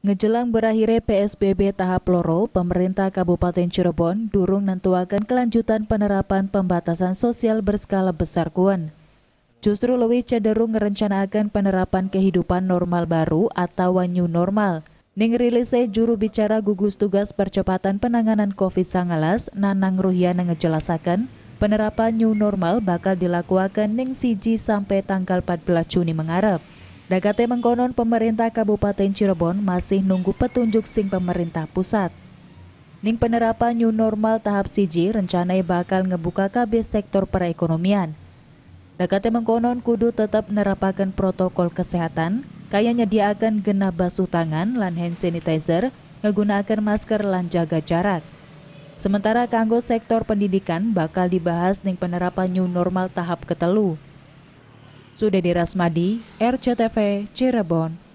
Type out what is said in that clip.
Ngejelang berakhirnya PSBB tahap loro, pemerintah Kabupaten Cirebon durung nentuakan kelanjutan penerapan pembatasan sosial berskala besar kuan. Justru lebih cenderung merencanakan penerapan kehidupan normal baru atau new normal. Ning rilisnya e, juru bicara gugus tugas percepatan penanganan COVID-19, Nanang Ruhiana ngejelasakan, penerapan new normal bakal dilakukan ning siji sampai tanggal 14 Juni mengarap. Dagate mengkonon pemerintah Kabupaten Cirebon masih nunggu petunjuk sing pemerintah pusat. Ning penerapan new normal tahap siji rencanai bakal ngebuka KB sektor perekonomian. Dagate mengkonon kudu tetap nerapakan protokol kesehatan, kaya akan genah basuh tangan lan hand sanitizer, ngegunakan masker lan jaga jarak. Sementara kanggo sektor pendidikan bakal dibahas ning penerapan new normal tahap ketelu. Sudedi Rasmadi, RCTV, Cirebon,